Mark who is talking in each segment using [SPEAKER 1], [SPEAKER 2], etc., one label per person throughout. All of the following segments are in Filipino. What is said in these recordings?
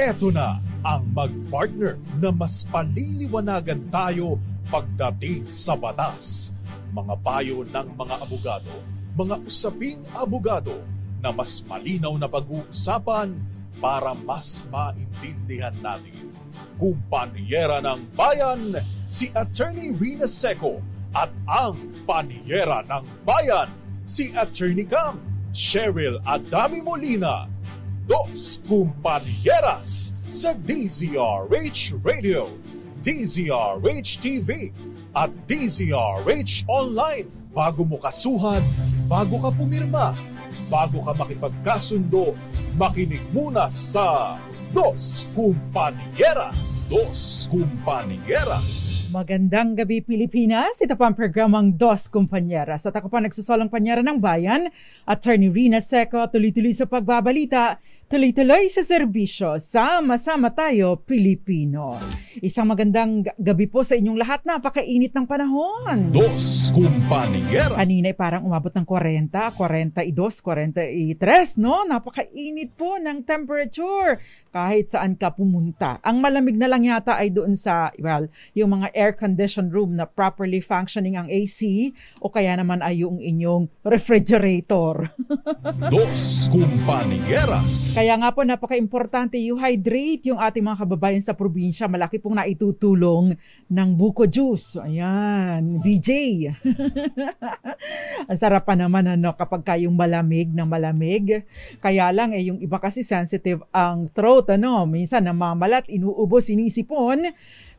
[SPEAKER 1] Eto na ang mag-partner na mas paliliwanagan tayo pagdating sa batas. Mga payo ng mga abogado, mga usaping abogado na mas malinaw na pag-uusapan para mas maintindihan natin. Kumpanyera ng Bayan, si Attorney Rina Seco at ang Panyera ng Bayan, si Attorney Cam, Cheryl Adami Molina dos kumpanyeras sa DZRH Radio, DZRH TV at DZRH Online bago mo kasuhan, bago ka pumirma, bago ka makipagkasundo, makinig muna sa Dos Kumpanieras. Dos Kumpanieras.
[SPEAKER 2] Magandang gabi Pilipinas. Ito pa ang programang Dos Kumpanieras. At ako pa nagsasalang panyera ng bayan, Attorney Rina Seco, tuloy-tuloy sa pagbabalita Tuloy-tuloy sa serbisyo, sama-sama tayo Pilipino. Isang magandang gabi po sa inyong lahat. Napakainit ng panahon. Dos
[SPEAKER 1] kumpanyera. Kanina
[SPEAKER 2] parang umabot ng 40, 42, 43, no? Napakainit po ng temperature kahit saan ka pumunta. Ang malamig na lang yata ay doon sa, well, yung mga air-conditioned room na properly functioning ang AC o kaya naman ay yung inyong refrigerator. Dos kumpanyeras. Kaya nga po, napaka-importante you hydrate yung ating mga kababayan sa probinsya. Malaki pong naitutulong ng buko juice. Ayan, BJ. Ang sarap pa naman ano, kapag kayong malamig na malamig. Kaya lang, eh, yung iba kasi sensitive ang throat. Ano? Minsan namamalat, inuubos, sinisipon.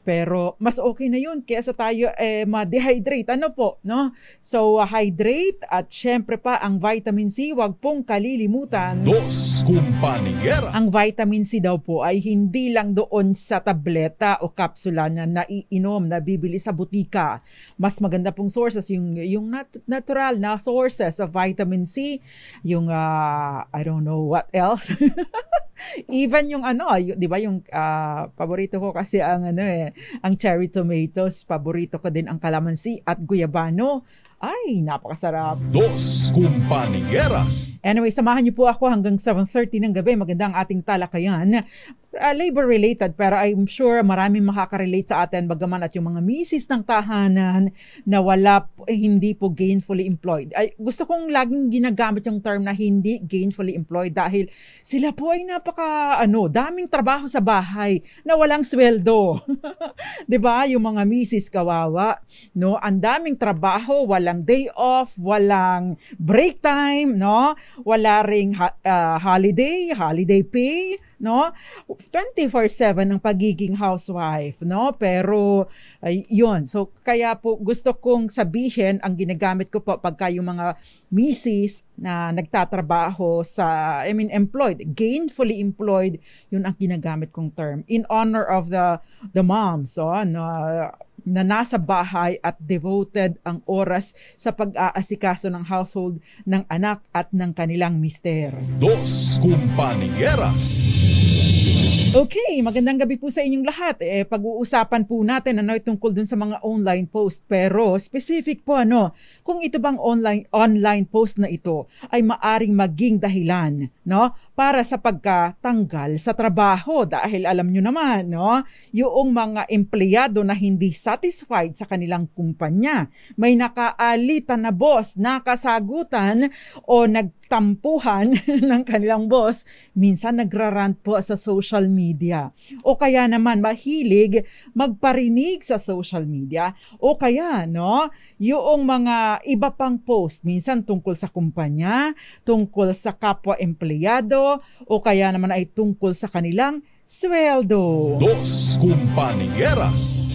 [SPEAKER 2] Pero mas okay na yun kaysa tayo eh, ma-dehydrate. Ano po, no? So, uh, hydrate at syempre pa ang vitamin C, wag pong kalilimutan. Dos
[SPEAKER 1] kumpanyera.
[SPEAKER 2] Ang vitamin C daw po ay hindi lang doon sa tableta o kapsula na naiinom, na bibili sa butika. Mas maganda pong sources, yung, yung nat- natural na sources of vitamin C, yung, uh, I don't know what else. Even yung ano, y- 'di ba yung uh, paborito ko kasi ang ano eh, ang cherry tomatoes, paborito ko din ang kalamansi at guyabano. Ay, napakasarap. Dos Kumpanyeras. Anyway, samahan niyo po ako hanggang 7.30 ng gabi. Maganda ang ating talakayan. Uh, labor-related pero I'm sure maraming makaka-relate sa atin bagaman at yung mga misis ng tahanan na wala, eh, hindi po gainfully employed. Ay, gusto kong laging ginagamit yung term na hindi gainfully employed dahil sila po ay napaka, ano, daming trabaho sa bahay na walang sweldo. ba diba? Yung mga misis kawawa, no? Ang daming trabaho, wala walang day off, walang break time, no? Wala ring uh, holiday, holiday pay, no? 24/7 ang pagiging housewife, no? Pero uh, 'yun. So kaya po gusto kong sabihin ang ginagamit ko po pagka yung mga misis na nagtatrabaho sa I mean employed, gainfully employed, 'yun ang ginagamit kong term in honor of the the moms, so oh, ano uh, na nasa bahay at devoted ang oras sa pag-aasikaso ng household ng anak at ng kanilang mister.
[SPEAKER 1] Dos Compañeras
[SPEAKER 2] Okay, magandang gabi po sa inyong lahat. Eh, pag-uusapan po natin ano tungkol dun sa mga online post. Pero specific po ano, kung ito bang online online post na ito ay maaring maging dahilan, no? para sa pagkatanggal sa trabaho dahil alam nyo naman, no? Yung mga empleyado na hindi satisfied sa kanilang kumpanya, may nakaalitan na boss, nakasagutan o nagtampuhan ng kanilang boss, minsan nagrarant po sa social media. O kaya naman mahilig magparinig sa social media o kaya, no? Yung mga iba pang post, minsan tungkol sa kumpanya, tungkol sa kapwa empleyado, o kaya naman ay tungkol sa kanilang sweldo.
[SPEAKER 1] Dos Kumpanyeras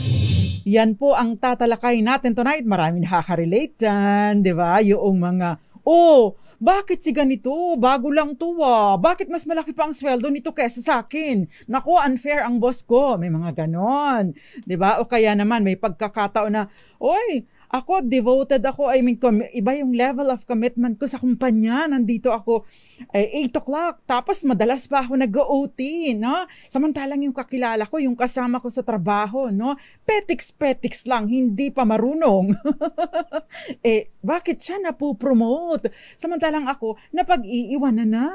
[SPEAKER 2] Yan po ang tatalakay natin tonight. Maraming nakaka-relate dyan, di ba? Yung mga Oh, bakit si ganito? Bago lang to ah. Bakit mas malaki pa ang sweldo nito kaysa sa akin? Nako, unfair ang boss ko. May mga ganon. ba? Diba? O kaya naman, may pagkakataon na, Oy, ako, devoted ako. I mean, com- iba yung level of commitment ko sa kumpanya. Nandito ako eh, 8 o'clock. Tapos madalas pa ako nag-OT, no? Samantalang yung kakilala ko, yung kasama ko sa trabaho, no? Petiks-petiks lang, hindi pa marunong. eh, bakit siya napopromote? Samantalang ako, napag-iiwanan na.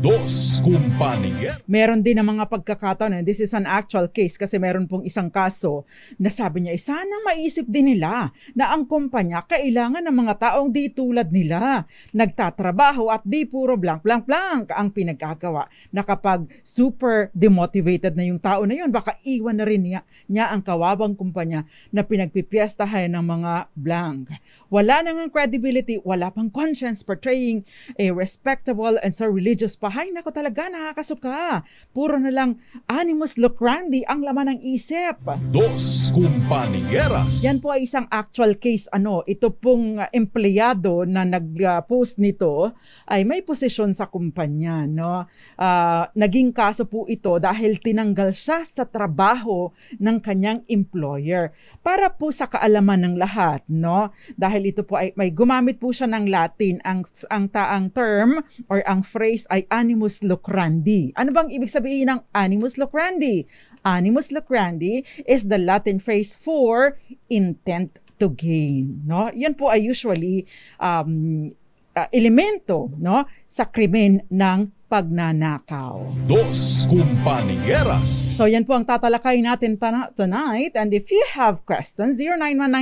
[SPEAKER 1] Dos kumpanya.
[SPEAKER 2] Meron din ang mga pagkakataon, and eh, this is an actual case kasi meron pong isang kaso na sabi niya, eh, sana maisip din nila na ang kumpanya kailangan ng mga taong di tulad nila, nagtatrabaho at di puro blank blank blank ang pinagkagawa. Na kapag super demotivated na yung tao na yun, baka iwan na rin niya, niya ang kawabang kumpanya na pinagpipiestahan ng mga blank. Wala nang credibility, wala pang conscience portraying a respectable and so religious pa. Hay, nako talaga, nakakasuka. Puro na lang animus lucrandi ang laman ng isip.
[SPEAKER 1] Dos Kumpanyeras. Yan
[SPEAKER 2] po ay isang actual case ano, ito pong ah, empleyado na nag-post nito ay may posisyon sa kumpanya, no? Uh, naging kaso po ito dahil tinanggal siya sa trabaho ng kanyang employer. Para po sa kaalaman ng lahat, no? Dahil ito po ay may gumamit po siya ng Latin ang ang taang term or ang phrase ay animus lucrandi. Ano bang ibig sabihin ng animus lucrandi? Animus lucrandi is the Latin phrase for intent to gain. No? Yan po ay usually um, uh, elemento no sa krimen ng pagnanakaw. Dos Kumpanyeras. So yan po ang tatalakay natin tonight. And if you have questions,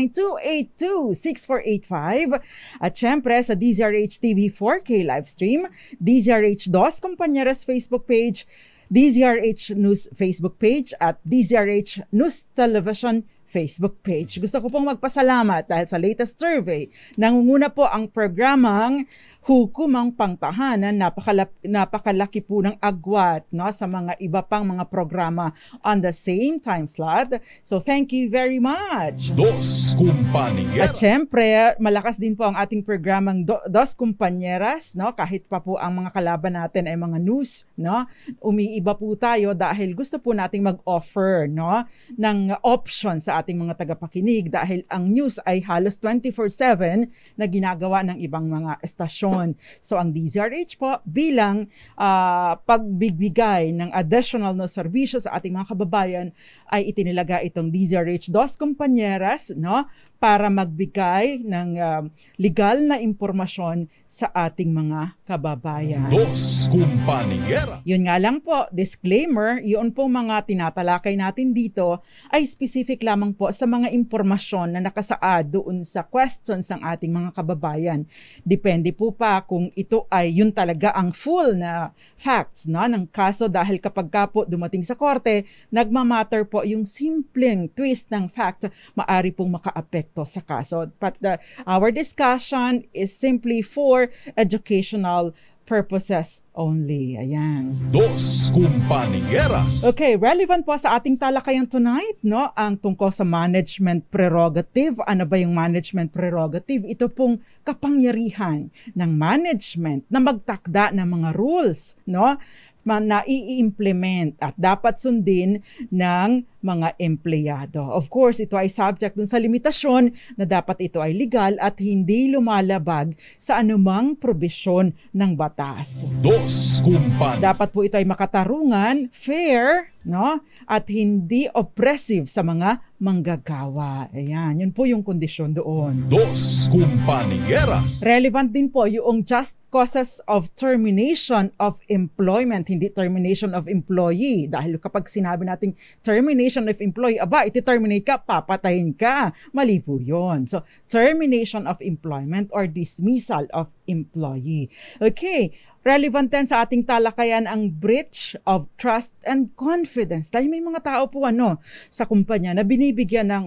[SPEAKER 2] 09192826485. At syempre sa DZRH TV 4K live livestream, DZRH Dos Kumpanyeras Facebook page, DZRH News Facebook page at DZRH News Television Facebook page. Gusto ko pong magpasalamat dahil sa latest survey, nangunguna po ang programang hukumang pangtahanan, napakalap, napakalaki po ng agwat no, sa mga iba pang mga programa on the same time slot. So thank you very much. Dos
[SPEAKER 1] Kumpanya. At
[SPEAKER 2] syempre, malakas din po ang ating programang Do- Dos Kumpanyeras, no, kahit pa po ang mga kalaban natin ay mga news, no, umiiba po tayo dahil gusto po nating mag-offer no, ng option sa ating mga tagapakinig dahil ang news ay halos 24-7 na ginagawa ng ibang mga estasyon ngayon. So ang DZRH po bilang uh, pagbibigay ng additional na serbisyo sa ating mga kababayan ay itinilaga itong DZRH Dos Compañeras no para magbigay ng uh, legal na impormasyon sa ating mga kababayan. Dos
[SPEAKER 1] kumpanyera.
[SPEAKER 2] Yun nga lang po, disclaimer, yun po mga tinatalakay natin dito ay specific lamang po sa mga impormasyon na nakasaad doon sa questions ng ating mga kababayan. Depende po pa kung ito ay yun talaga ang full na facts no, ng kaso dahil kapag ka po dumating sa korte, nagmamatter po yung simpleng twist ng fact, maari pong maka-apekto epekto sa kaso. But the, our discussion is simply for educational purposes only. Ayan.
[SPEAKER 1] Dos Kumpanyeras.
[SPEAKER 2] Okay, relevant po sa ating talakayan tonight, no? Ang tungkol sa management prerogative. Ano ba yung management prerogative? Ito pong kapangyarihan ng management na magtakda ng mga rules, no? na i-implement at dapat sundin ng mga empleyado. Of course, ito ay subject dun sa limitasyon na dapat ito ay legal at hindi lumalabag sa anumang probisyon ng batas. Dos kumpan. Dapat po ito ay makatarungan, fair, no? At hindi oppressive sa mga manggagawa. Ayan, yun po yung kondisyon doon.
[SPEAKER 1] Dos kumpanyeras.
[SPEAKER 2] Relevant din po yung just causes of termination of employment, hindi termination of employee. Dahil kapag sinabi nating termination termination of employee, aba, iti-terminate ka, papatayin ka. Mali po yun. So, termination of employment or dismissal of employee. Okay, relevant din sa ating talakayan ang breach of trust and confidence. Dahil may mga tao po ano sa kumpanya na binibigyan ng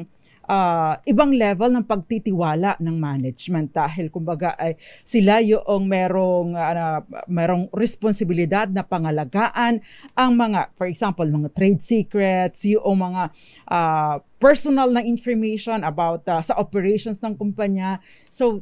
[SPEAKER 2] uh, ibang level ng pagtitiwala ng management dahil kumbaga ay sila yung merong uh, merong responsibilidad na pangalagaan ang mga for example mga trade secrets yung mga uh, personal na information about uh, sa operations ng kumpanya so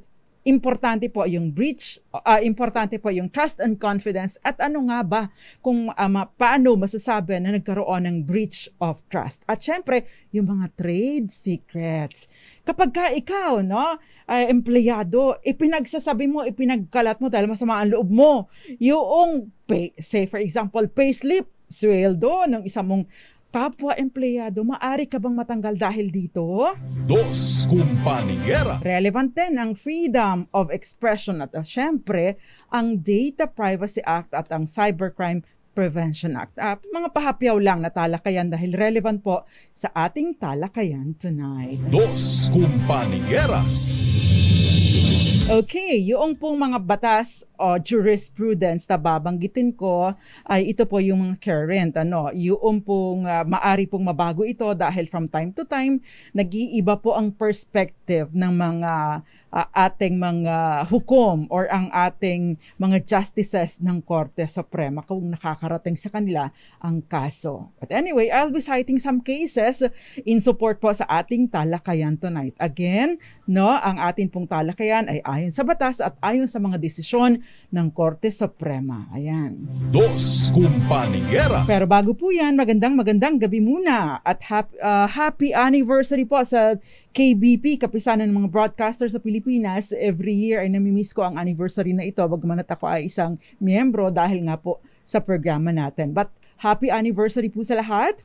[SPEAKER 2] Importante po yung breach, uh, importante po yung trust and confidence at ano nga ba kung um, paano masasabi na nagkaroon ng breach of trust. At syempre, yung mga trade secrets. Kapag ka ikaw, no, uh, empleyado, ipinagsasabi mo, ipinagkalat mo dahil masama ang loob mo. Yung pay, say for example, payslip, sweldo ng isang mong kapwa empleyado, maari ka bang matanggal dahil dito? Dos
[SPEAKER 1] kumpanyeras.
[SPEAKER 2] Relevant din ang freedom of expression at uh, syempre ang Data Privacy Act at ang Cybercrime Prevention Act. Uh, mga pahapyaw lang na talakayan dahil relevant po sa ating talakayan tonight.
[SPEAKER 1] Dos kumpanyeras.
[SPEAKER 2] Okay, yung pong mga batas o jurisprudence na babanggitin ko ay ito po yung mga current. Ano, yung pong uh, maari pong mabago ito dahil from time to time, nag-iiba po ang perspective perspective ng mga uh, ating mga hukom or ang ating mga justices ng Korte Suprema kung nakakarating sa kanila ang kaso. But anyway, I'll be citing some cases in support po sa ating talakayan tonight. Again, no, ang atin pong talakayan ay ayon sa batas at ayon sa mga desisyon ng Korte Suprema. Ayan. Dos Kumpanyeras. Pero bago po yan, magandang magandang gabi muna at happy, uh, ah, happy anniversary po sa KBP, kapisanan ng mga broadcaster sa Pilipinas, every year ay namimiss ko ang anniversary na ito bagaman at ako ay isang miyembro dahil nga po sa programa natin. But happy anniversary po sa lahat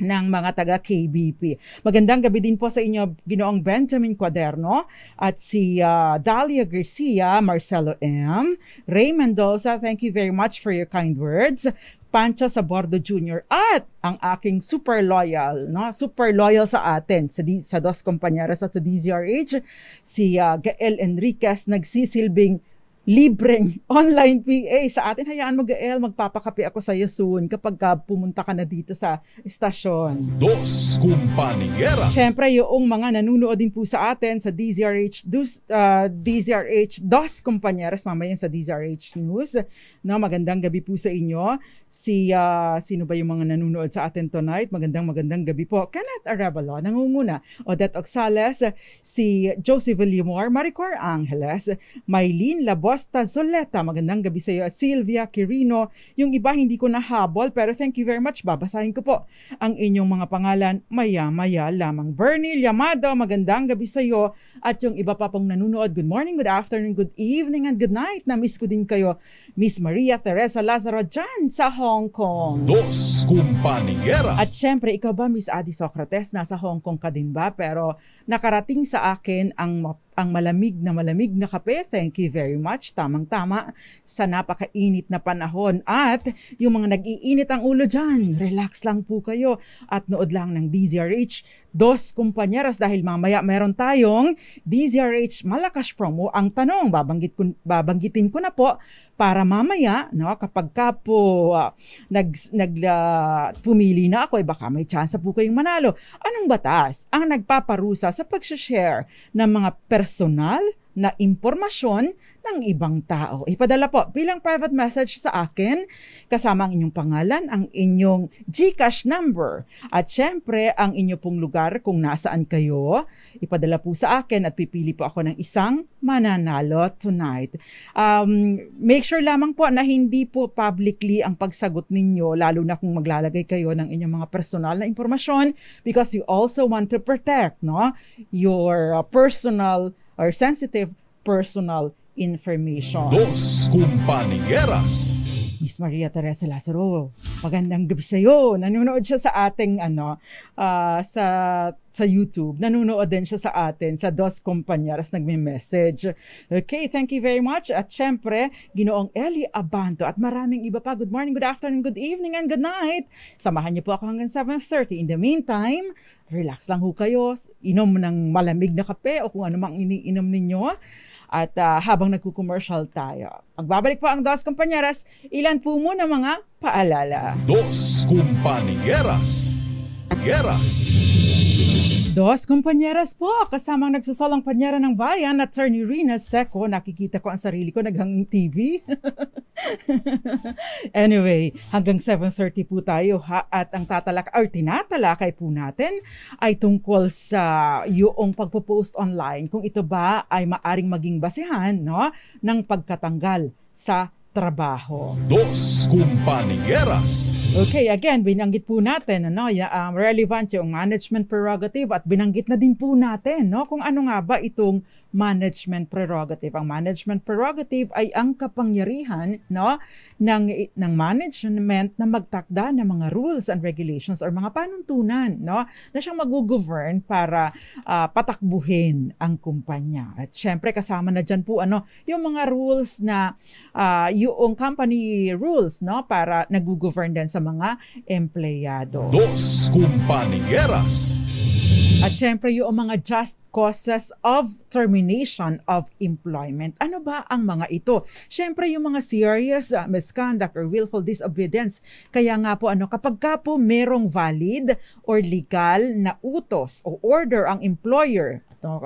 [SPEAKER 2] ng mga taga KBP. Magandang gabi din po sa inyo Ginoong Benjamin Cuaderno at si uh, Dalia Garcia, Marcelo M, Ray Mendoza, thank you very much for your kind words. Pancho Sabordo Jr. at ang aking super loyal, no? Super loyal sa atin, sa, D, sa dos kompanyeros at sa DZRH, si uh, Gael Enriquez nagsisilbing libreng online PA sa atin. Hayaan mo, Gael, magpapakapi ako sa iyo soon kapag ka ah, pumunta ka na dito sa estasyon.
[SPEAKER 1] Dos Kumpanyeras! Siyempre,
[SPEAKER 2] yung mga nanunood din po sa atin sa DZRH, ah, dos, uh, DZRH Dos Kumpanyeras, mamaya sa DZRH News. No, magandang gabi po sa inyo si uh, sino ba yung mga nanonood sa atin tonight. Magandang magandang gabi po. Kenneth Arevalo, nangunguna. Odette Oxales, si Josie Villamor, Maricor Angeles, Maylene Labosta Zoleta. Magandang gabi sa iyo. Sylvia Quirino. Yung iba hindi ko nahabol pero thank you very much. Babasahin ko po ang inyong mga pangalan maya-maya lamang. Bernie Llamado, magandang gabi sa iyo. At yung iba pa pong nanonood, good morning, good afternoon, good evening, and good night. Na-miss ko din kayo. Miss Maria Teresa Lazaro dyan sa Hong Kong. Dos
[SPEAKER 1] Compañeras. At
[SPEAKER 2] syempre, ikaw ba, Miss Adi Socrates, nasa Hong Kong ka din ba? Pero nakarating sa akin ang ang malamig na malamig na kape. Thank you very much. Tamang-tama sa napakainit na panahon. At yung mga nag-iinit ang ulo dyan, relax lang po kayo at nood lang ng DZRH Dos Kumpanyaras dahil mamaya meron tayong DZRH Malakas Promo. Ang tanong, babanggit ko, babanggitin ko na po para mamaya no, kapag ka po uh, nag, nag uh, pumili na ako, eh, baka may chance po kayong manalo. Anong batas ang nagpaparusa sa pag-share ng mga personal na impormasyon ng ibang tao. Ipadala po bilang private message sa akin kasama ang inyong pangalan, ang inyong GCash number at syempre ang inyo pong lugar kung nasaan kayo. Ipadala po sa akin at pipili po ako ng isang mananalo tonight. Um, make sure lamang po na hindi po publicly ang pagsagot ninyo lalo na kung maglalagay kayo ng inyong mga personal na impormasyon because you also want to protect no your uh, personal or sensitive personal information. Dos
[SPEAKER 1] Compañeras
[SPEAKER 2] Miss Maria Teresa Lazaro, magandang gabi sa iyo. Nanonood siya sa ating ano uh, sa sa YouTube. Nanonood din siya sa atin sa Dos Compañeras nagme-message. Okay, thank you very much. At syempre, Ginoong Eli Abanto at maraming iba pa. Good morning, good afternoon, good evening, and good night. Samahan niyo po ako hanggang 7.30. In the meantime, relax lang ho kayo. Inom ng malamig na kape o kung ano mang iniinom ninyo. At uh, habang nagko-commercial tayo, pagbabalik pa ang Dos Kumpanyeras, ilan po muna mga paalala.
[SPEAKER 1] Dos Kumpanyeras! Yeras!
[SPEAKER 2] Dos kumpanyeras po, kasamang nagsasalang panyera ng bayan, Attorney Rina Seco. Nakikita ko ang sarili ko naghanggang TV. anyway, hanggang 7.30 po tayo ha? at ang tatalak or tinatalakay po natin ay tungkol sa yung pagpo-post online kung ito ba ay maaring maging basehan no, ng pagkatanggal sa trabaho.
[SPEAKER 1] Dos Kumpanyeras
[SPEAKER 2] Okay, again, binanggit po natin, ano, um, relevant yung management prerogative at binanggit na din po natin, no, kung ano nga ba itong management prerogative. Ang management prerogative ay ang kapangyarihan no ng ng management na magtakda ng mga rules and regulations or mga panuntunan no na siyang magugovern para uh, patakbuhin ang kumpanya. At syempre kasama na diyan po ano yung mga rules na uh, yung company rules no para nagugovern din sa mga empleyado. Dos
[SPEAKER 1] Compañeras
[SPEAKER 2] at syempre yung mga just causes of termination of employment. Ano ba ang mga ito? Syempre yung mga serious uh, misconduct or willful disobedience. Kaya nga po ano kapag ka po merong valid or legal na utos o order ang employer no,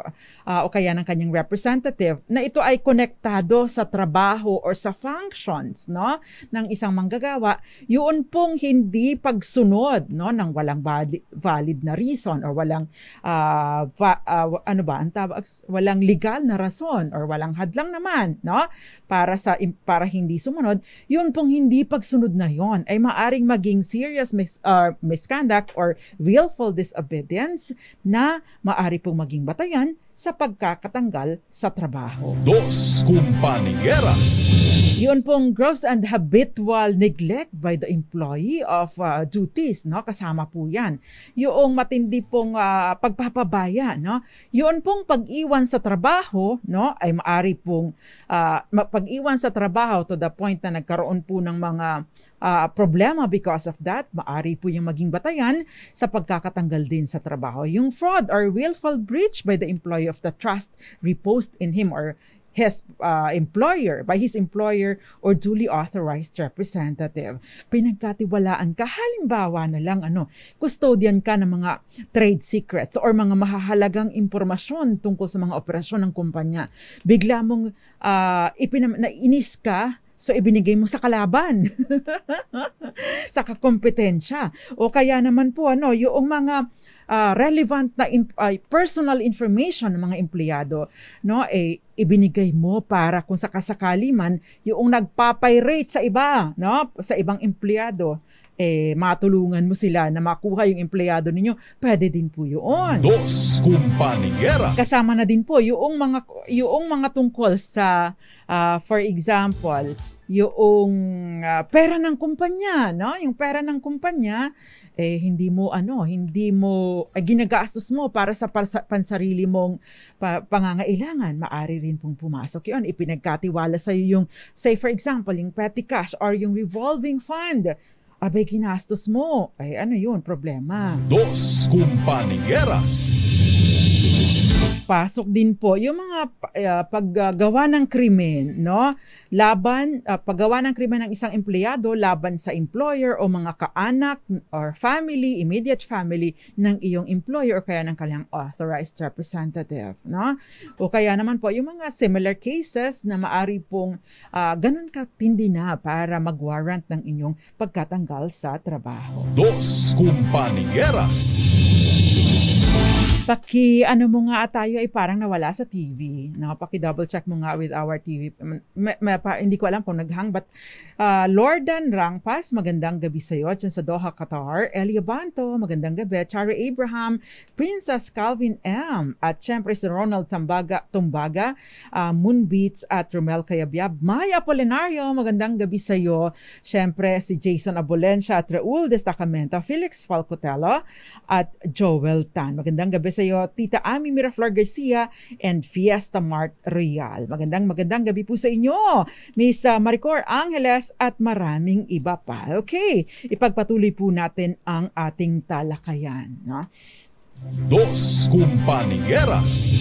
[SPEAKER 2] uh, o kaya ng kanyang representative na ito ay konektado sa trabaho or sa functions no ng isang manggagawa yun pong hindi pagsunod no ng walang valid, valid na reason or walang uh, va, uh, ano ba ang tawag walang legal na rason or walang hadlang naman no para sa para hindi sumunod yun pong hindi pagsunod na yon ay maaring maging serious mis, uh, misconduct or willful disobedience na maari pong maging batas 여기 sa pagkakatanggal sa trabaho. Dos
[SPEAKER 1] Kumpanyeras
[SPEAKER 2] Yun pong gross and habitual neglect by the employee of uh, duties, no? kasama po yan. Yung matindi pong uh, pagpapabaya, no? yun pong pag-iwan sa trabaho, no? ay maari pong uh, pag-iwan sa trabaho to the point na nagkaroon po ng mga uh, problema because of that, maari po yung maging batayan sa pagkakatanggal din sa trabaho. Yung fraud or willful breach by the employee employee of the trust reposed in him or his uh, employer, by his employer or duly authorized representative. Pinagkatiwalaan ka, halimbawa na lang, ano, custodian ka ng mga trade secrets or mga mahahalagang impormasyon tungkol sa mga operasyon ng kumpanya. Bigla mong uh, ipinam- nainis ka So ibinigay mo sa kalaban. sa kakompetensya. O kaya naman po ano, yung mga uh, relevant na in, uh, personal information ng mga empleyado, no? Eh ibinigay mo para kung sakasakali man yung nagpapirate sa iba, no? Sa ibang empleyado eh, matulungan mo sila na makuha yung empleyado ninyo, pwede din po yun. Dos
[SPEAKER 1] kumpanyera.
[SPEAKER 2] Kasama na din po yung mga, yung mga tungkol sa, uh, for example, yung uh, pera ng kumpanya, no? Yung pera ng kumpanya, eh hindi mo ano, hindi mo uh, ginagastos mo para sa pansarili mong pa, pangangailangan, maari rin pong pumasok 'yon. Ipinagkatiwala sa iyo yung say for example, yung petty cash or yung revolving fund abay ginastos mo. Ay ano yun, problema.
[SPEAKER 1] Dos Kumpanyeras
[SPEAKER 2] pasok din po yung mga uh, ah, paggawa ng krimen, no? Laban uh, paggawa ng krimen ng isang empleyado laban sa employer o mga kaanak or family, immediate family ng iyong employer o kaya ng kanyang authorized representative, no? O kaya naman po yung mga similar cases na maari pong uh, ganun katindi na para mag-warrant ng inyong pagkatanggal sa trabaho.
[SPEAKER 1] Dos Kumpanyeras
[SPEAKER 2] paki ano mo nga tayo ay eh, parang nawala sa TV. No, paki double check mo nga with our TV. Ma, ma, pa, hindi ko alam kung naghang but uh, ah, Lordan Rangpas, magandang gabi sa iyo dyan sa Doha, Qatar. Elia Banto, magandang gabi. Charo Abraham, Princess Calvin M. At syempre si Ronald Tambaga, Tumbaga, uh, Moonbeats at Romel Kayabyab. Maya Polinario, magandang gabi sa iyo. Syempre si Jason Abolencia at Raul Destacamento, Felix Falcotello at Joel Tan. Magandang gabi sa iyo, Tita Ami Miraflor Garcia and Fiesta Mart Royal. Magandang magandang gabi po sa inyo, Miss uh, Maricor Angeles at maraming iba pa. Okay, ipagpatuloy po natin ang ating talakayan. No?
[SPEAKER 1] Dos Compañeras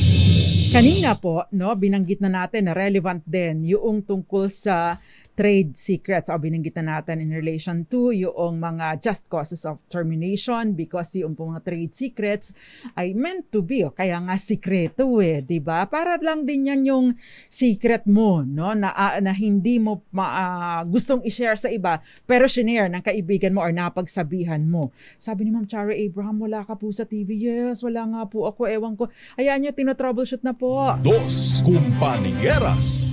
[SPEAKER 2] Kanina po, no, binanggit na natin na relevant din yung tungkol sa trade secrets o binanggit na natin in relation to yung mga just causes of termination because yung po mga trade secrets ay meant to be o kaya nga sikreto eh, 'di ba? Para lang din yan yung secret mo, no, na, uh, na hindi mo ma, uh, gustong i-share sa iba pero shinare ng kaibigan mo or napagsabihan mo. Sabi ni Ma'am Chara Abraham, wala ka po sa TV. Yes, wala nga po ako, ewan ko. Ayan nyo, tinotroubleshoot na po. Dos
[SPEAKER 1] Kumpanyeras.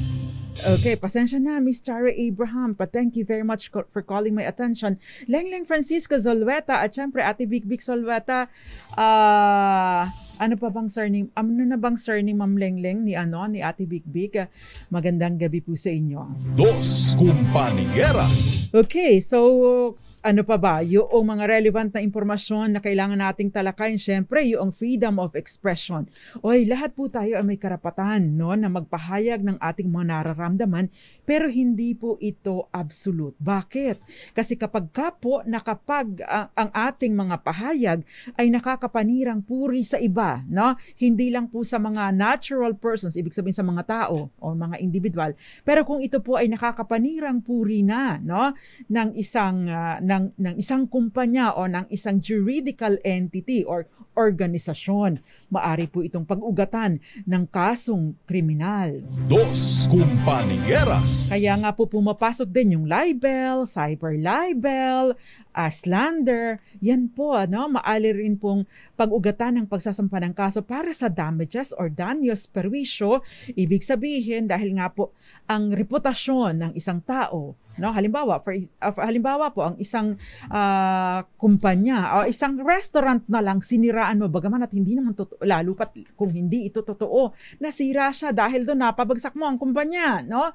[SPEAKER 2] Okay, pasensya na, Miss Tara Abraham. But thank you very much for calling my attention. Lengleng Francisco Zolweta at syempre Ate Bigbig Zolweta. Uh, ano pa bang surname? Um, ano na bang surname, Ma'am Lengleng, ni, ano, ni Ate Bigbig? Uh, magandang gabi po sa inyo.
[SPEAKER 1] Dos Kumpanyeras.
[SPEAKER 2] Okay, so ano pa ba, yung mga relevant na impormasyon na kailangan nating talakayin, syempre yung freedom of expression. Oy, lahat po tayo ay may karapatan no, na magpahayag ng ating mga nararamdaman, pero hindi po ito absolute. Bakit? Kasi kapag ka po nakapag uh, ang ating mga pahayag ay nakakapanirang puri sa iba, no? Hindi lang po sa mga natural persons, ibig sabihin sa mga tao o mga individual, pero kung ito po ay nakakapanirang puri na, no, ng isang uh, ng, ng isang kumpanya o ng isang juridical entity or organisasyon. Maari po itong pag-ugatan ng kasong kriminal. Dos
[SPEAKER 1] Kumpanyeras
[SPEAKER 2] Kaya nga po pumapasok din yung libel, cyber libel, uh, slander. Yan po, ano, maali rin pong pag-ugatan ng pagsasampa ng kaso para sa damages or danyos perwisyo. Ibig sabihin, dahil nga po ang reputasyon ng isang tao No, halimbawa for, uh, halimbawa po ang isang uh, kumpanya o isang restaurant na lang sinira pagkakitaan mo, bagaman at hindi naman totoo, lalo pat kung hindi ito totoo, nasira siya dahil doon napabagsak mo ang kumpanya, no?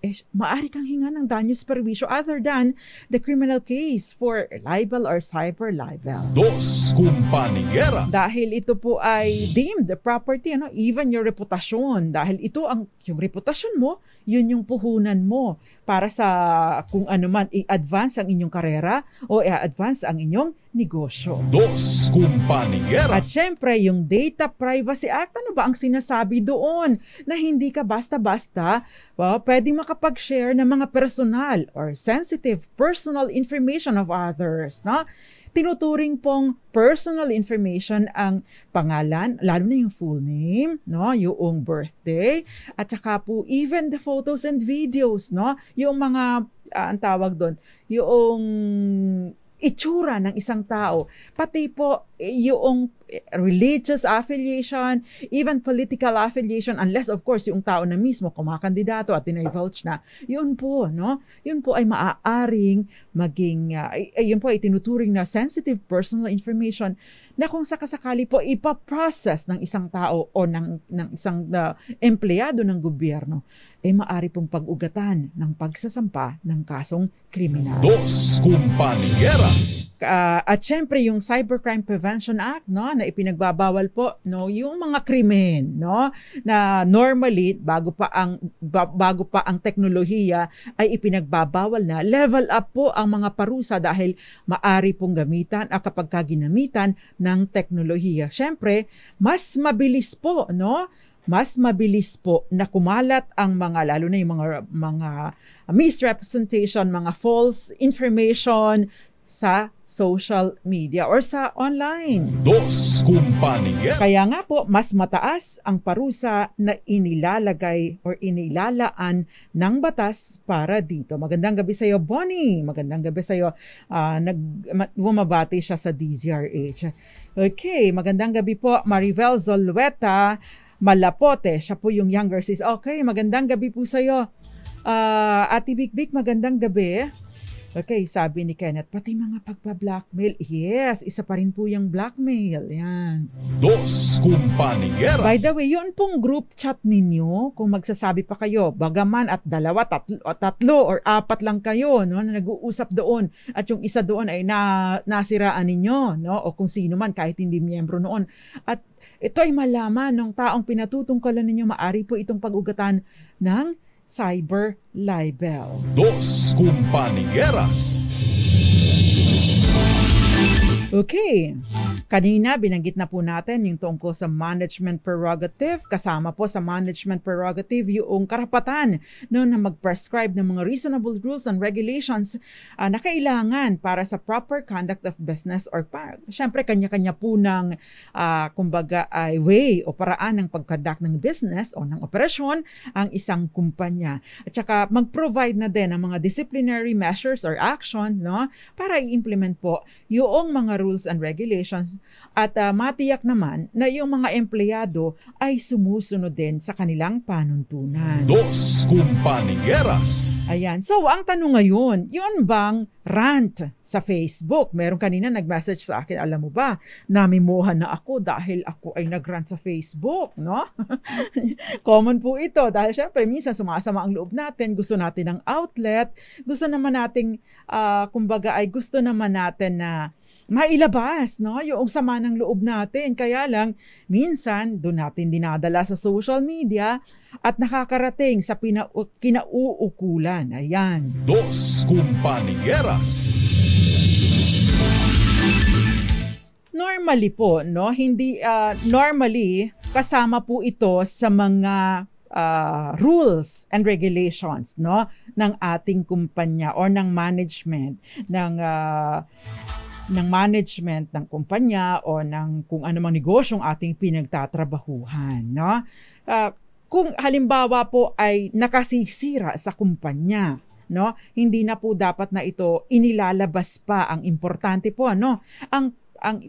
[SPEAKER 2] eh, maaari kang hinga ng daños perwisyo other than the criminal case for libel or cyber libel. Dos
[SPEAKER 1] kumpanyeras.
[SPEAKER 2] Dahil ito po ay deemed property, ano, even your reputasyon. Dahil ito ang yung reputasyon mo, yun yung puhunan mo para sa kung ano man i-advance ang inyong karera o i-advance ang inyong negosyo. Dos
[SPEAKER 1] kumpanyera. At
[SPEAKER 2] syempre, yung Data Privacy Act, ano ba ang sinasabi doon? Na hindi ka basta-basta well, pwedeng makapag-share ng mga personal or sensitive personal information of others. No? tinuturing pong personal information ang pangalan, lalo na yung full name, no, yung birthday, at saka po even the photos and videos, no, yung mga uh, ang tawag doon, yung itsura ng isang tao. Pati po eh, yung eh, religious affiliation, even political affiliation, unless of course yung tao na mismo kumakandidato at dinivulge na, yun po, no? Yun po ay maaaring maging, uh, yun po ay tinuturing na sensitive personal information na kung sakasakali po ipaprocess ng isang tao o ng, ng isang uh, empleyado ng gobyerno, ay eh, maari pong pag-ugatan ng pagsasampa ng kasong kriminal. Dos
[SPEAKER 1] Kumpanyeras!
[SPEAKER 2] Uh, at syempre yung Cybercrime Prevention Act no na ipinagbabawal po no yung mga krimen no na normally bago pa ang bago pa ang teknolohiya ay ipinagbabawal na level up po ang mga parusa dahil maari pong gamitan at ah, kapag ginamitan ng teknolohiya. Siyempre, mas mabilis po, no? Mas mabilis po na kumalat ang mga, lalo na yung mga, mga misrepresentation, mga false information sa social media or sa online. Dos
[SPEAKER 1] kumpanya. Kaya
[SPEAKER 2] nga po, mas mataas ang parusa na inilalagay or inilalaan ng batas para dito. Magandang gabi sa iyo, Bonnie. Magandang gabi sa iyo. Uh, ah, nag, bumabati siya sa DZRH. Okay, magandang gabi po, Maribel Zolueta Malapote. Siya po yung younger sis. Okay, magandang gabi po sa iyo. Uh, ah, Ate Big magandang gabi. Okay, sabi ni Kenneth, pati mga pagpa-blackmail. Yes, isa pa rin po yung blackmail. Yan.
[SPEAKER 1] Dos Compañeras. By the
[SPEAKER 2] way, yun pong group chat ninyo, kung magsasabi pa kayo, bagaman at dalawa, tatlo, tatlo or apat lang kayo no, na nag-uusap doon at yung isa doon ay na, nasiraan ninyo no, o kung sino man kahit hindi miyembro noon. At ito ay malaman ng taong pinatutungkalan ninyo, maari po itong pag-ugatan ng cyber libel.
[SPEAKER 1] Dos compañeras.
[SPEAKER 2] Okay. Kanina, binanggit na po natin yung tungkol sa management prerogative. Kasama po sa management prerogative yung karapatan no, na mag-prescribe ng mga reasonable rules and regulations uh, na kailangan para sa proper conduct of business or park. Siyempre, kanya-kanya po ng uh, kumbaga ay uh, way o paraan ng pagkadak ng business o ng operasyon ang isang kumpanya. At saka mag-provide na din ng mga disciplinary measures or action no, para i-implement po yung mga rules and regulations at uh, matiyak naman na yung mga empleyado ay sumusunod din sa kanilang panuntunan.
[SPEAKER 1] Dos Compañeras
[SPEAKER 2] Ayan. So, ang tanong ngayon, yun bang rant sa Facebook? Meron kanina nag-message sa akin, alam mo ba, namimuha na ako dahil ako ay nag-rant sa Facebook, no? Common po ito dahil syempre minsan sumasama ang loob natin, gusto natin ng outlet, gusto naman nating, uh, kumbaga ay gusto naman natin na mailabas, no? Yung sama ng loob natin. Kaya lang, minsan, doon natin dinadala sa social media at nakakarating sa pina- kinauukulan. Ayan.
[SPEAKER 1] Dos Kumpanyeras
[SPEAKER 2] Normally po, no? Hindi, uh, normally, kasama po ito sa mga uh, rules and regulations no ng ating kumpanya or ng management ng uh, ng management ng kumpanya o ng kung ano mang negosyong ating pinagtatrabahuhan. No? Uh, kung halimbawa po ay nakasisira sa kumpanya, no? Hindi na po dapat na ito inilalabas pa ang importante po ano, ang ang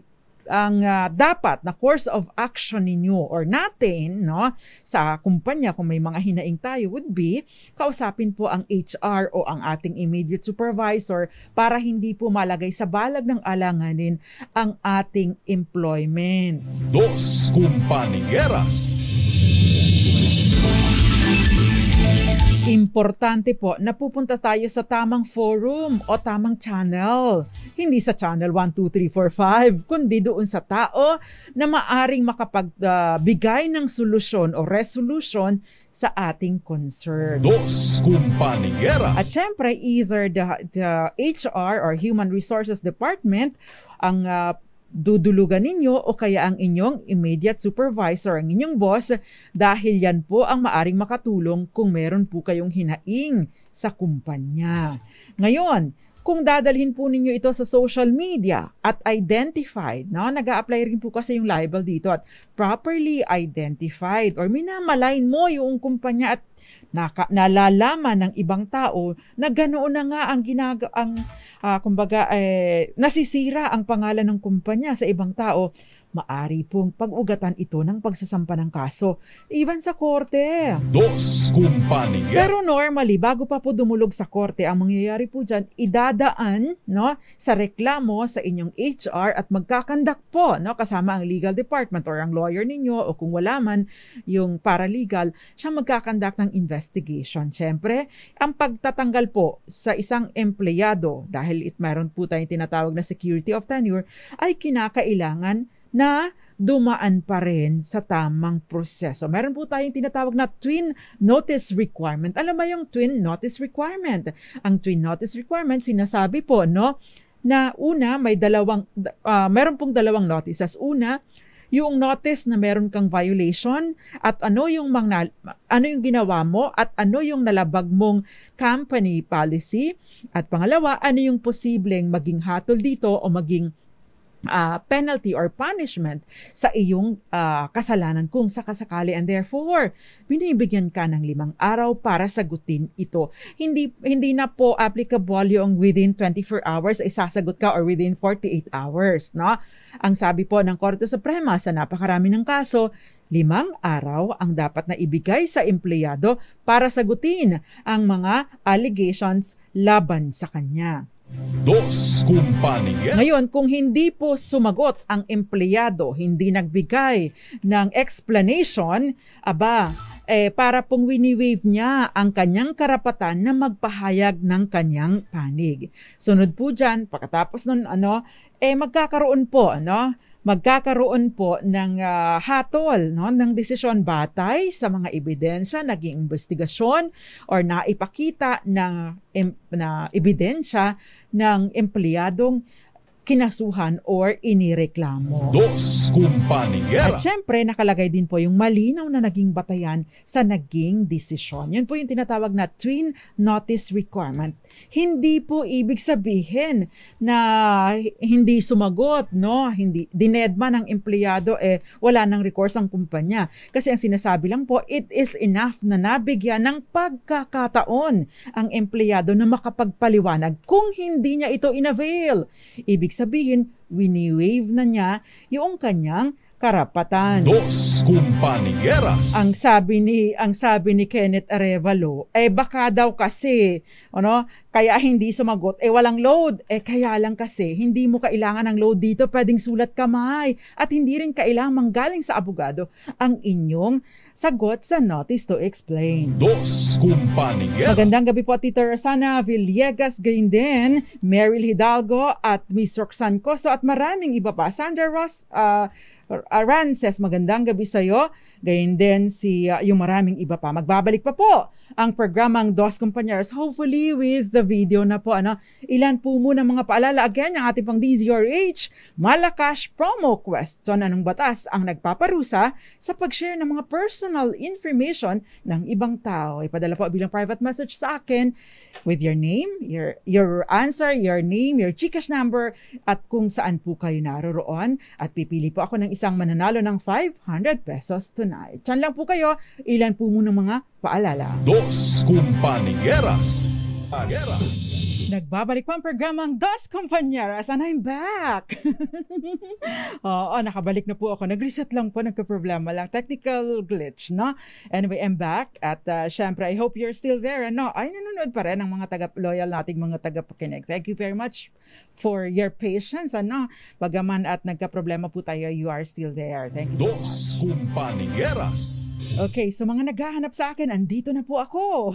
[SPEAKER 2] ang uh, dapat na course of action ninyo or natin no sa kumpanya kung may mga hinaing tayo would be kausapin po ang HR o ang ating immediate supervisor para hindi po malagay sa balag ng alanganin ang ating employment.
[SPEAKER 1] Dos Compañeras
[SPEAKER 2] Importante po, napupunta tayo sa tamang forum o tamang channel. Hindi sa channel 1, 2, 3, 4, 5, kundi doon sa tao na maaring makapagbigay uh, ng solusyon o resolution sa ating concern. Dos kumpanyeras! At syempre, either the, the HR or Human Resources Department ang uh, dudulugan ninyo o kaya ang inyong immediate supervisor, ang inyong boss, dahil yan po ang maaring makatulong kung meron po kayong hinaing sa kumpanya. Ngayon, kung dadalhin po ninyo ito sa social media at identified, no? nag apply rin po kasi yung libel dito at properly identified or minamalain mo yung kumpanya at naka, nalalaman ng ibang tao na ganoon na nga ang ginag ang uh, kumbaga eh, nasisira ang pangalan ng kumpanya sa ibang tao maari pong pag-ugatan ito ng pagsasampa ng kaso, even sa korte. Dos
[SPEAKER 1] kumpanya. Pero
[SPEAKER 2] normally, bago pa po dumulog sa korte, ang mangyayari po dyan, idadaan no, sa reklamo sa inyong HR at magkakandak po no, kasama ang legal department or ang lawyer ninyo o kung wala man yung paralegal, siya magkakandak ng investigation. Siyempre, ang pagtatanggal po sa isang empleyado dahil it meron po tayong tinatawag na security of tenure ay kinakailangan na dumaan pa rin sa tamang proseso. Meron po tayong tinatawag na twin notice requirement. Alam mo yung twin notice requirement? Ang twin notice requirement, sinasabi po, no, na una, may dalawang, uh, meron pong dalawang notices. Una, yung notice na meron kang violation at ano yung mga ano yung ginawa mo at ano yung nalabag mong company policy at pangalawa ano yung posibleng maging hatol dito o maging uh, penalty or punishment sa iyong uh, kasalanan kung sakasakali and therefore binibigyan ka ng limang araw para sagutin ito hindi hindi na po applicable yung within 24 hours ay sasagot ka or within 48 hours no ang sabi po ng Korte Suprema sa napakarami ng kaso limang araw ang dapat na ibigay sa empleyado para sagutin ang mga allegations laban sa kanya
[SPEAKER 1] Dos kumpanya. Ngayon,
[SPEAKER 2] kung hindi po sumagot ang empleyado, hindi nagbigay ng explanation, aba, eh, para pong wini wave niya ang kanyang karapatan na magpahayag ng kanyang panig. Sunod po dyan, pagkatapos nun, ano, eh, magkakaroon po, ano, magkakaroon po ng uh, hatol no, ng desisyon batay sa mga ebidensya, naging investigasyon or naipakita ng, em, na ebidensya ng empleyadong kinasuhan or inireklamo.
[SPEAKER 1] Dos kumpanyera. At
[SPEAKER 2] syempre, nakalagay din po yung malinaw na naging batayan sa naging desisyon. Yun po yung tinatawag na twin notice requirement. Hindi po ibig sabihin na hindi sumagot, no? Hindi dinedma ng empleyado eh wala nang recourse ang kumpanya. Kasi ang sinasabi lang po, it is enough na nabigyan ng pagkakataon ang empleyado na makapagpaliwanag kung hindi niya ito inavail. Ibig Ibig sabihin, wini wave na niya yung kanyang karapatan. Dos
[SPEAKER 1] kumpanyeras. Ang
[SPEAKER 2] sabi ni ang sabi ni Kenneth Arevalo, eh baka daw kasi ano, kaya hindi sumagot, eh walang load. Eh kaya lang kasi, hindi mo kailangan ng load dito, pwedeng sulat kamay. At hindi rin kailangan manggaling sa abogado ang inyong sagot sa notice to explain. Dos
[SPEAKER 1] kumpanya.
[SPEAKER 2] Magandang gabi po, Tito Rosana Villegas, gayon din, Meryl Hidalgo at Miss Roxanne Coso at maraming iba pa. Sandra Ross, uh, ah, Arances, magandang gabi sa iyo. Gayun din si uh, yung maraming iba pa. Magbabalik pa po ang programang Dos Compañeros, hopefully with the sa video na po. Ano, ilan po muna mga paalala. Again, ang ating pang Your Age, Malakash Promo Quest. So, Anong batas ang nagpaparusa sa pag-share ng mga personal information ng ibang tao? Ipadala po bilang private message sa akin with your name, your, your answer, your name, your Gcash number, at kung saan po kayo naroroon. At pipili po ako ng isang mananalo ng 500 pesos tonight. Diyan lang po kayo, ilan po muna mga paalala.
[SPEAKER 1] Dos Compañeras
[SPEAKER 2] Compañeras. Nagbabalik po ang programang Dos Compañeras and I'm back! Oo, nakabalik na po ako. Nag-reset lang po, nagka-problema lang. Technical glitch, no? Anyway, I'm back at uh, syempre, I hope you're still there. Ano, ay nanonood pa rin ang mga taga, loyal nating mga taga tagapakinig. Thank you very much for your patience. Ano, bagaman at nagka-problema po tayo, you are still there. Thank you so much. Dos
[SPEAKER 1] Compañeras!
[SPEAKER 2] Okay, so mga naghahanap sa akin, andito na po ako.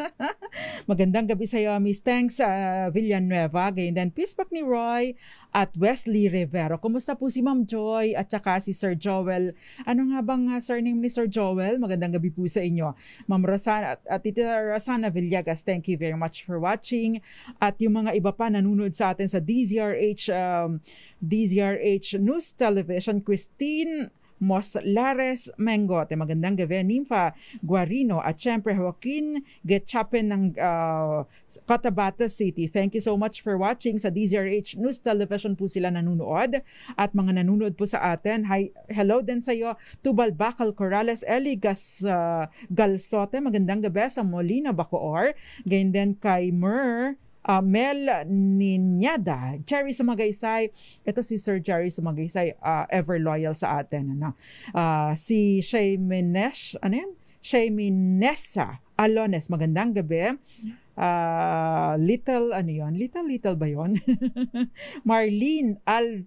[SPEAKER 2] Magandang gabi sa iyo, Miss Thanks uh, ah, Villanueva, gayon din Pispak ni Roy at Wesley Rivero. Kumusta po si Ma'am Joy at saka si Sir Joel? Ano nga bang uh, surname ni Sir Joel? Magandang gabi po sa inyo. Ma'am Rosana at, ah, at Tita Rosana Villegas, thank you very much for watching. At yung mga iba pa nanonood sa atin sa DZRH um, DZRH News Television, Christine Lares Mengote. Magandang gabi, Nimfa Guarino at syempre Joaquin Getchapen ng uh, Cotabato City. Thank you so much for watching. Sa DZRH News Television po sila nanonood at mga nanonood po sa atin. Hi, hello din sa iyo, Tubal Bacal Corrales, Eli Gas, uh, Galsote. Magandang gabi sa Molina Bacoor. Ganyan din kay Mer uh, ah, Mel Ninyada, Jerry Sumagaysay. Ito si Sir Jerry Sumagaysay, uh, ever loyal sa atin. Ano? Uh, si Shay Minesh, ano yan? Shay Minesa Alones. Magandang gabi. Uh, little, ano yon Little, little ba yon Marlene Al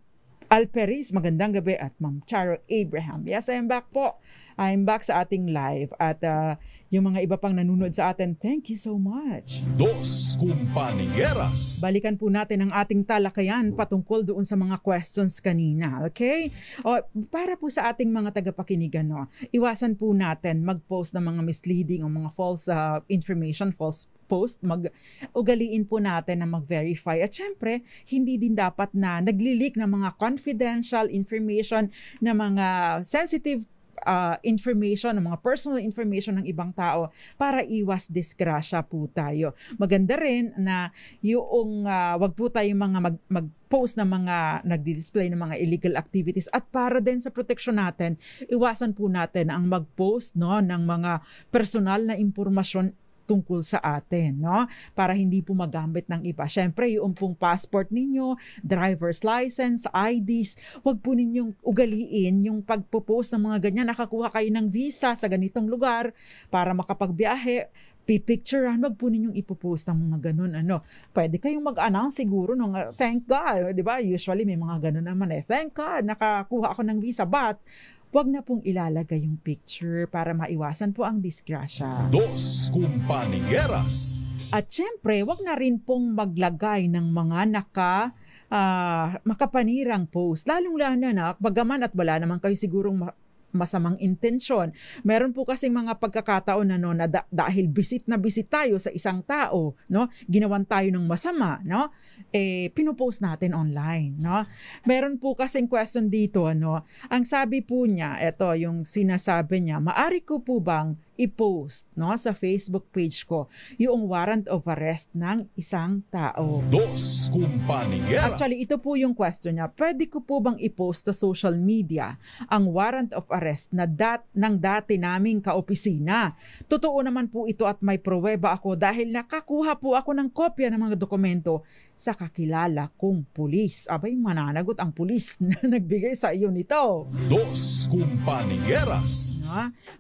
[SPEAKER 2] Alperis, magandang gabi at Ma'am Charo Abraham. Yes, I am back po. I am back sa ating live at uh, yung mga iba pang nanonood sa atin, thank you so much. Dos
[SPEAKER 1] Compañeras.
[SPEAKER 2] Balikan po natin ang ating talakayan patungkol doon sa mga questions kanina, okay? O, para po sa ating mga tagapakinig, no, iwasan po natin mag-post ng mga misleading o mga false uh, information, false post, mag ugaliin po natin na mag-verify. At syempre, hindi din dapat na nagli-leak ng mga confidential information, ng mga sensitive uh, information, ng mga personal information ng ibang tao para iwas disgrasya po tayo. Maganda rin na yung uh, wag po tayo mga mag, mag post ng mga nagdi-display ng mga illegal activities at para din sa proteksyon natin, iwasan po natin ang mag-post no ng mga personal na impormasyon tungkol sa atin, no? Para hindi po magamit ng iba. Siyempre, yung pong passport ninyo, driver's license, IDs, huwag po ninyong ugaliin yung pagpo-post ng mga ganyan. Nakakuha kayo ng visa sa ganitong lugar para makapagbiyahe pipicturean, wag po ninyong ipopost ng mga ganun. Ano. Pwede kayong mag-announce siguro nung thank God, di ba? Usually may mga ganun naman eh. Thank God, nakakuha ako ng visa. But wag na pong ilalagay yung picture para maiwasan po ang disgrasya. Dos
[SPEAKER 1] Kumpanyeras
[SPEAKER 2] At syempre, wag na rin pong maglagay ng mga naka uh, makapanirang post. Lalong lalo na, bagaman at wala naman kayo sigurong ma- masamang intensyon. Meron po kasing mga pagkakataon na, no, na da- dahil bisit na bisit tayo sa isang tao, no, ginawan tayo ng masama, no, eh, pinopost natin online. No? Meron po kasing question dito, ano, ang sabi po niya, ito yung sinasabi niya, maari ko po bang i-post no, sa Facebook page ko yung warrant of arrest ng isang tao. Dos
[SPEAKER 1] kumpanya. Actually,
[SPEAKER 2] ito po yung question niya. Pwede ko po bang i-post sa social media ang warrant of arrest na dat ng dati naming kaopisina? Totoo naman po ito at may pruweba ako dahil nakakuha po ako ng kopya ng mga dokumento sa kakilala kong pulis. Abay, mananagot ang pulis na nagbigay sa iyo nito.
[SPEAKER 1] Dos kumpanyeras.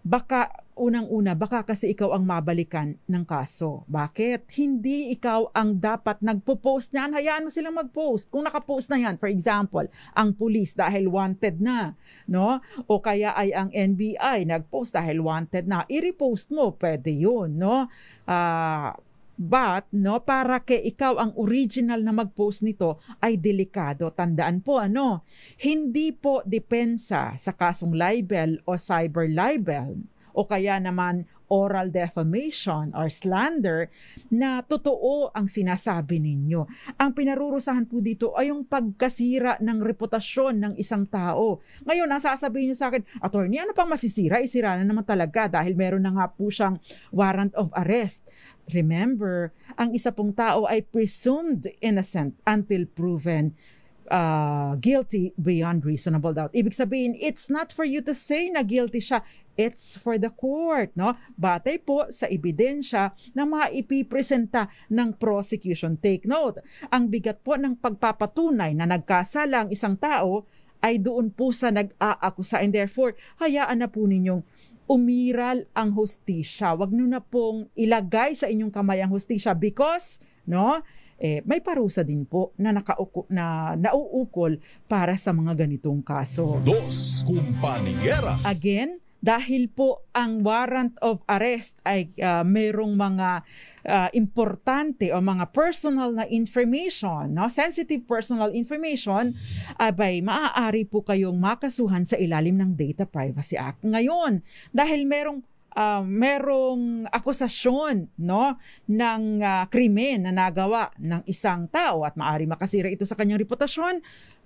[SPEAKER 2] Baka unang-una, baka kasi ikaw ang mabalikan ng kaso. Bakit? Hindi ikaw ang dapat nagpo-post niyan. Hayaan mo silang mag-post. Kung naka-post na yan, for example, ang pulis dahil wanted na, no? O kaya ay ang NBI nag-post dahil wanted na. I-repost mo, pwede yun, no? Ah... Uh, But, no, para kay ikaw ang original na mag-post nito ay delikado. Tandaan po, ano, hindi po depensa sa kasong libel o cyber libel o kaya naman oral defamation or slander na totoo ang sinasabi ninyo. Ang pinarurusahan po dito ay yung pagkasira ng reputasyon ng isang tao. Ngayon, ang sasabihin nyo sa akin, attorney, ano pang masisira? Isira eh, na naman talaga dahil meron na nga po siyang warrant of arrest. Remember, ang isa pong tao ay presumed innocent until proven uh, guilty beyond reasonable doubt. Ibig sabihin, it's not for you to say na guilty siya. It's for the court, no? Batay po sa ebidensya na maipipresenta ng prosecution. Take note, ang bigat po ng pagpapatunay na nagkasala ang isang tao ay doon po sa nag-aakusa and therefore hayaan na po ninyong umiral ang hustisya. Wag nyo na pong ilagay sa inyong kamay ang hustisya because no, eh, may parusa din po na, nakauko, na nauukol para sa mga ganitong kaso. Dos
[SPEAKER 1] Kumpanieras.
[SPEAKER 2] Again, dahil po ang warrant of arrest ay uh, mayroong mga uh, importante o mga personal na information, no? sensitive personal information, abay maaari po kayong makasuhan sa ilalim ng Data Privacy Act. Ngayon, dahil merong uh, merong akusasyon no ng uh, krimen na nagawa ng isang tao at maari makasira ito sa kanyang reputasyon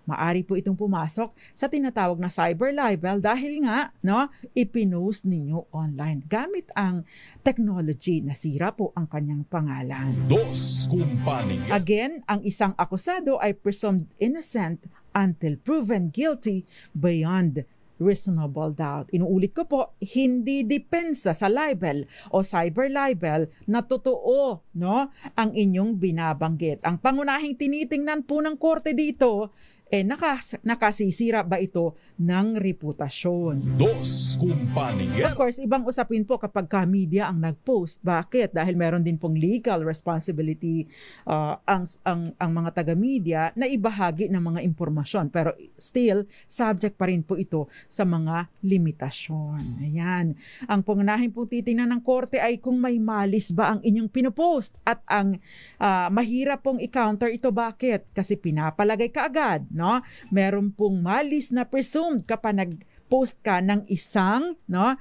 [SPEAKER 2] Maari po itong pumasok sa tinatawag na cyber libel dahil nga no, ipinost ninyo online gamit ang technology nasira po ang kanyang pangalan. Dos kumpanya. Again, ang isang akusado ay presumed innocent until proven guilty beyond reasonable doubt. Inuulit ko po, hindi depensa sa libel o cyber libel na totoo no, ang inyong binabanggit. Ang pangunahing tinitingnan po ng korte dito eh nakas, nakasisira ba ito ng reputasyon? Dos kumpanya. Of course, ibang usapin po kapag ka media ang nag-post. Bakit? Dahil meron din pong legal responsibility uh, ang, ang, ang mga taga-media na ibahagi ng mga impormasyon. Pero still, subject pa rin po ito sa mga limitasyon. Ayan. Ang pangunahin pong titingnan ng korte ay kung may malis ba ang inyong pinupost at ang uh, mahirap pong i-counter ito. Bakit? Kasi pinapalagay ka agad. No? no? Meron pong malis na presumed kapag nag-post ka ng isang, no?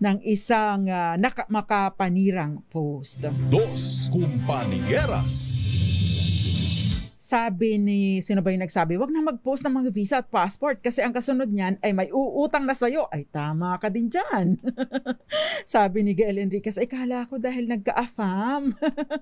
[SPEAKER 2] ng isang uh, naka- post.
[SPEAKER 1] Dos Kumpanieras
[SPEAKER 2] sabi ni, sino ba yung nagsabi, wag na mag-post ng mga visa at passport kasi ang kasunod niyan ay may uutang na sa'yo. Ay, tama ka din dyan. sabi ni Gael Enriquez, ay kala ko dahil nagka-afam.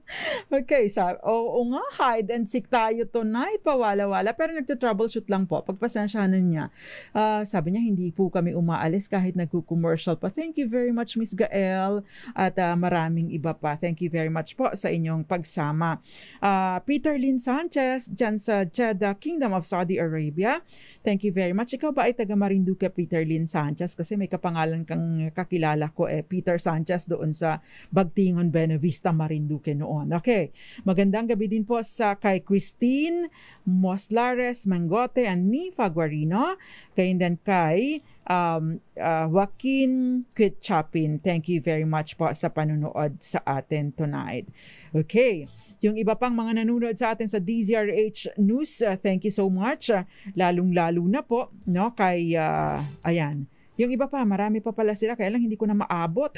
[SPEAKER 2] okay, sabi, oo, nga, hide and seek tayo tonight, pawala-wala. Pero nagtitroubleshoot lang po, pagpasensyahan niya. Uh, sabi niya, hindi po kami umaalis kahit nagko-commercial pa. Thank you very much, Miss Gael. At uh, maraming iba pa. Thank you very much po sa inyong pagsama. Uh, Peter Lin Sanchez, us dyan sa Jeddah, Kingdom of Saudi Arabia. Thank you very much. Ikaw ba ay taga Marinduque, Peter Lynn Sanchez? Kasi may kapangalan kang kakilala ko eh, Peter Sanchez doon sa Bagtingon, Benavista, Marinduque noon. Okay. Magandang gabi din po sa kay Christine Moslares Mangote and Nifa Guarino. Kayo din kay um, uh, Joaquin Quichapin. Thank you very much po sa panunood sa atin tonight. Okay, yung iba pang mga nanonood sa atin sa DZRH News, uh, thank you so much. Uh, Lalong-lalo na po no, kay, uh, ayan, yung iba pa, marami pa pala sila, kaya lang hindi ko na maabot.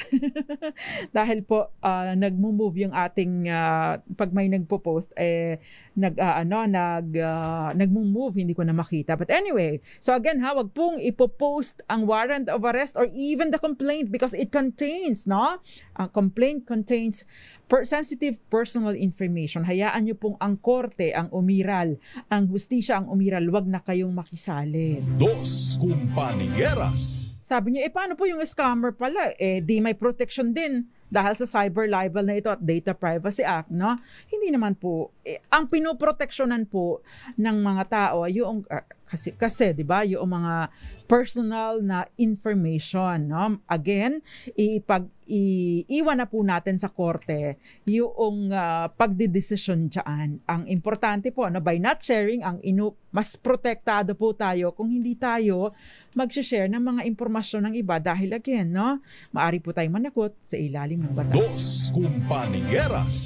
[SPEAKER 2] Dahil po, uh, nagmo-move yung ating, uh, pag may nagpo-post, eh, nag, uh, ano, nag, uh, nagmo-move, hindi ko na makita. But anyway, so again ha, wag pong ipopost ang warrant of arrest or even the complaint because it contains, no? Ang complaint contains per- sensitive personal information. Hayaan nyo pong ang korte ang umiral, ang hustisya ang umiral, wag na kayong makisali.
[SPEAKER 1] Dos Compañeras
[SPEAKER 2] sabi niya, eh paano po yung scammer pala? Eh di may protection din dahil sa cyber libel na ito at Data Privacy Act, no? Hindi naman po eh, ang pinoproteksyonan po ng mga tao yung uh, kasi kasi 'di ba yung mga personal na information no again ipag iiwan na po natin sa korte yung uh, pagdedesisyon diyan ang importante po ano by not sharing ang inu mas protektado po tayo kung hindi tayo mag-share ng mga impormasyon ng iba dahil again no maari po tayong manakot sa ilalim ng batas Dos
[SPEAKER 1] Kumpanyeras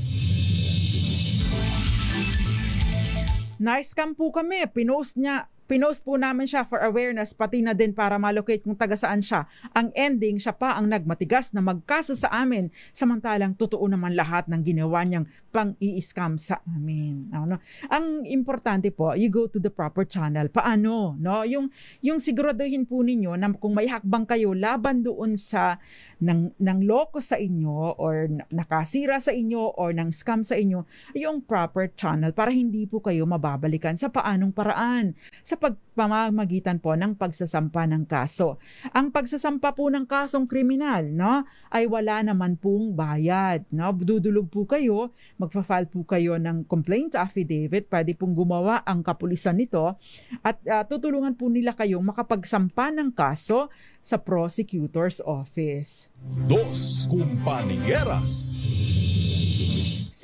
[SPEAKER 2] Nice cam po kami. Pinost niya pinost po namin siya for awareness pati na din para malocate kung taga saan siya. Ang ending, siya pa ang nagmatigas na magkaso sa amin samantalang totoo naman lahat ng ginawa niyang pang-i-scam sa amin. Ano? Ang importante po, you go to the proper channel. Paano? No? Yung, yung siguraduhin po ninyo na kung may hakbang kayo laban doon sa ng, ng loko sa inyo or nakasira sa inyo or ng scam sa inyo, yung proper channel para hindi po kayo mababalikan sa paanong paraan. Sa sa pagpamamagitan po ng pagsasampa ng kaso. Ang pagsasampa po ng kasong kriminal no, ay wala naman pong bayad. No? Dudulog po kayo, magfa-file po kayo ng complaint affidavit, pwede pong gumawa ang kapulisan nito at uh, tutulungan po nila kayong makapagsampa ng kaso sa prosecutor's office.
[SPEAKER 1] Dos Compañeras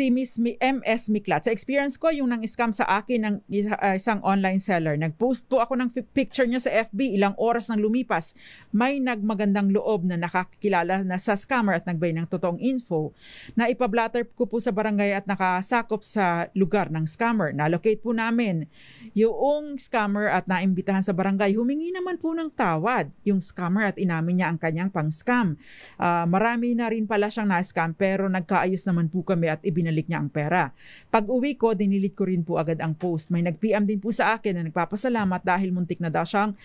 [SPEAKER 2] si Miss MS Miklat. Sa experience ko, yung nang scam sa akin ng ah, isang online seller, nag-post po ako ng picture niya sa FB, ilang oras nang lumipas. May nagmagandang loob na nakakilala na sa scammer at nagbay ng totoong info. Na ipablatter ko po sa barangay at nakasakop sa lugar ng scammer. Nalocate po namin yung scammer at naimbitahan sa barangay. Humingi naman po ng tawad yung scammer at inamin niya ang kanyang pang-scam. Uh, marami na rin pala siyang na-scam pero nagkaayos naman po kami at ibinalik binalik niya ang pera. Pag uwi ko, dinilit ko rin po agad ang post. May nag-PM din po sa akin na nagpapasalamat dahil muntik na daw siyang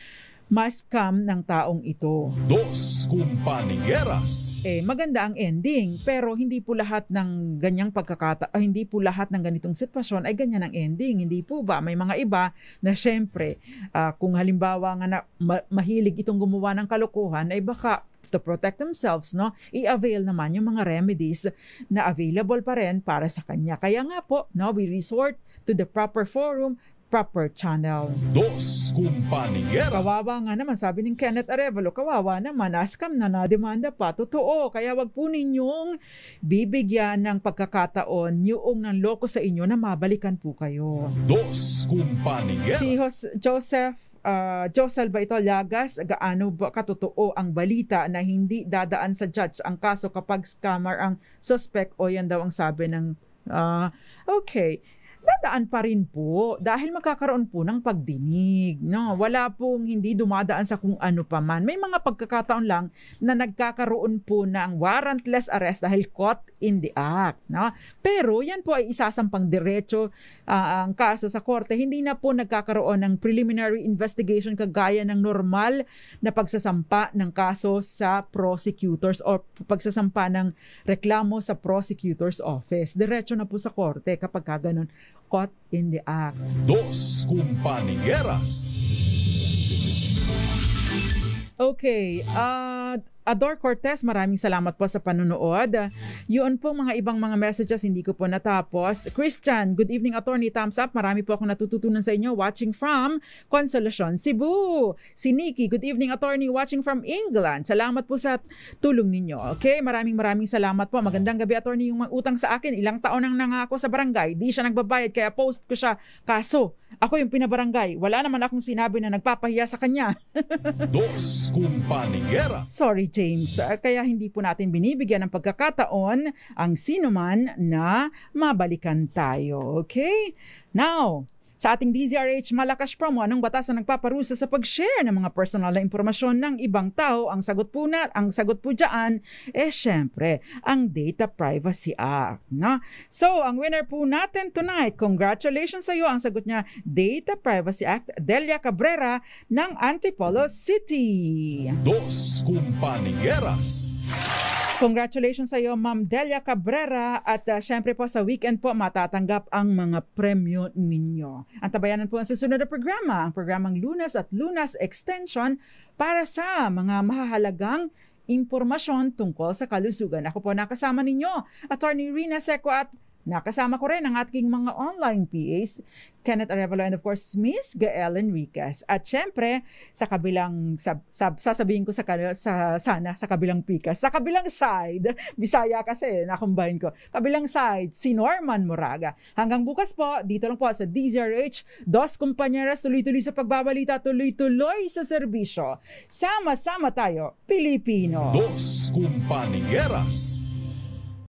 [SPEAKER 2] ma-scam ng taong ito. Dos
[SPEAKER 1] Kumpanyeras.
[SPEAKER 2] Eh, maganda ang ending, pero hindi po lahat ng ganyang pagkakata, ah, hindi po lahat ng ganitong sitwasyon ay ganyan ang ending. Hindi po ba? May mga iba na syempre, ah, kung halimbawa nga na ma- mahilig itong gumawa ng kalokohan, ay baka to protect themselves, no, i-avail naman yung mga remedies na available pa rin para sa kanya. Kaya nga po, no, we resort to the proper forum, proper channel. Dos kumpanyera. Kawawa nga naman, sabi ni Kenneth Arevalo, kawawa naman, askam na na-demanda pa. Totoo, kaya wag po ninyong bibigyan ng pagkakataon yung ng loko sa inyo na mabalikan po kayo. Dos
[SPEAKER 1] kumpanyera. Si
[SPEAKER 2] Joseph uh, Josel Baitolyagas, gaano ba katotoo ang balita na hindi dadaan sa judge ang kaso kapag scammer ang suspect o yan daw ang sabi ng uh, okay dadaan pa rin po dahil magkakaroon po ng pagdinig. No? Wala pong hindi dumadaan sa kung ano pa man. May mga pagkakataon lang na nagkakaroon po ng warrantless arrest dahil caught in the act. No? Pero yan po ay isasampang diretso uh, ang kaso sa korte. Hindi na po nagkakaroon ng preliminary investigation kagaya ng normal na pagsasampa ng kaso sa prosecutors or pagsasampa ng reklamo sa prosecutor's office. Diretso na po sa korte kapag ka ganun caught in the act. Dos compañeras. Okay, uh, Ador Cortez, maraming salamat po sa panonood. Yun po mga ibang mga messages, hindi ko po natapos. Christian, good evening attorney, thumbs up. Marami po akong natututunan sa inyo watching from Consolacion, Cebu. Si Nikki, good evening attorney, watching from England. Salamat po sa tulong ninyo. Okay, maraming maraming salamat po. Magandang gabi attorney, yung utang sa akin, ilang taon nang nangako sa barangay, di siya nagbabayad kaya post ko siya. Kaso, ako yung pinabarangay. Wala naman akong sinabi na nagpapahiya sa kanya. Dos
[SPEAKER 1] kumpanyera.
[SPEAKER 2] Sorry, James. Ah, kaya hindi po natin binibigyan ng pagkakataon ang sino man na mabalikan tayo. Okay? Now, sa ating DZRH Malakas Promo, anong batas na nagpaparusa sa pag-share ng mga personal na impormasyon ng ibang tao? Ang sagot po na, ang sagot po dyan, eh syempre, ang Data Privacy Act. No? So, ang winner po natin tonight, congratulations sa iyo, ang sagot niya, Data Privacy Act, Delia Cabrera ng Antipolo City.
[SPEAKER 1] Dos Compañeras.
[SPEAKER 2] Congratulations sa iyo, Ma'am Delia Cabrera. At uh, syempre po sa weekend po, matatanggap ang mga premyo ninyo. Ang tabayanan po ang susunod na programa, ang programang Lunas at Lunas Extension para sa mga mahahalagang impormasyon tungkol sa kalusugan. Ako po nakasama ninyo, Attorney Rina Seco at Nakasama ko rin ang ating mga online PAs, Kenneth Arevalo and of course Miss Gael Enriquez. At syempre, sa kabilang, sab, sab, sasabihin ko sa, sa sana, sa kabilang pikas, sa kabilang side, Bisaya kasi, nakumbine ko, kabilang side, si Norman Moraga. Hanggang bukas po, dito lang po sa DZRH, dos kumpanyeras tuloy-tuloy sa pagbabalita, tuloy-tuloy sa serbisyo. Sama-sama tayo, Pilipino. Dos
[SPEAKER 1] kumpanyeras